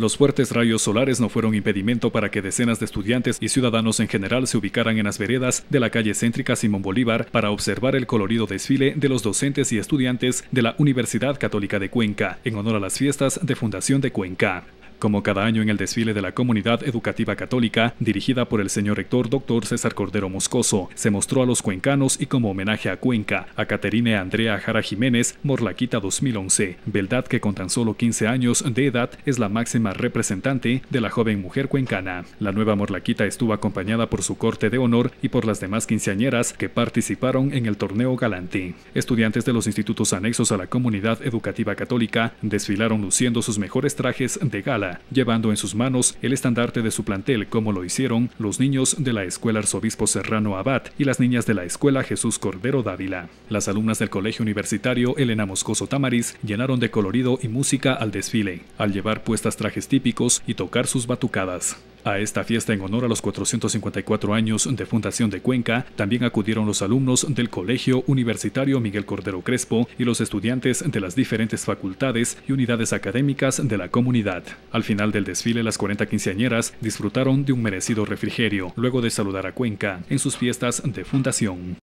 Los fuertes rayos solares no fueron impedimento para que decenas de estudiantes y ciudadanos en general se ubicaran en las veredas de la calle céntrica Simón Bolívar para observar el colorido desfile de los docentes y estudiantes de la Universidad Católica de Cuenca en honor a las fiestas de Fundación de Cuenca como cada año en el desfile de la comunidad educativa católica, dirigida por el señor rector doctor César Cordero Moscoso, se mostró a los cuencanos y como homenaje a Cuenca, a Caterine Andrea Jara Jiménez, Morlaquita 2011, beldad que con tan solo 15 años de edad es la máxima representante de la joven mujer cuencana. La nueva Morlaquita estuvo acompañada por su corte de honor y por las demás quinceañeras que participaron en el torneo galante. Estudiantes de los institutos anexos a la comunidad educativa católica desfilaron luciendo sus mejores trajes de gala llevando en sus manos el estandarte de su plantel, como lo hicieron los niños de la Escuela Arzobispo Serrano Abad y las niñas de la Escuela Jesús Cordero Dávila. Las alumnas del Colegio Universitario Elena Moscoso Tamariz llenaron de colorido y música al desfile, al llevar puestas trajes típicos y tocar sus batucadas. A esta fiesta en honor a los 454 años de fundación de Cuenca, también acudieron los alumnos del Colegio Universitario Miguel Cordero Crespo y los estudiantes de las diferentes facultades y unidades académicas de la comunidad. Al final del desfile, las 40 quinceañeras disfrutaron de un merecido refrigerio, luego de saludar a Cuenca en sus fiestas de fundación.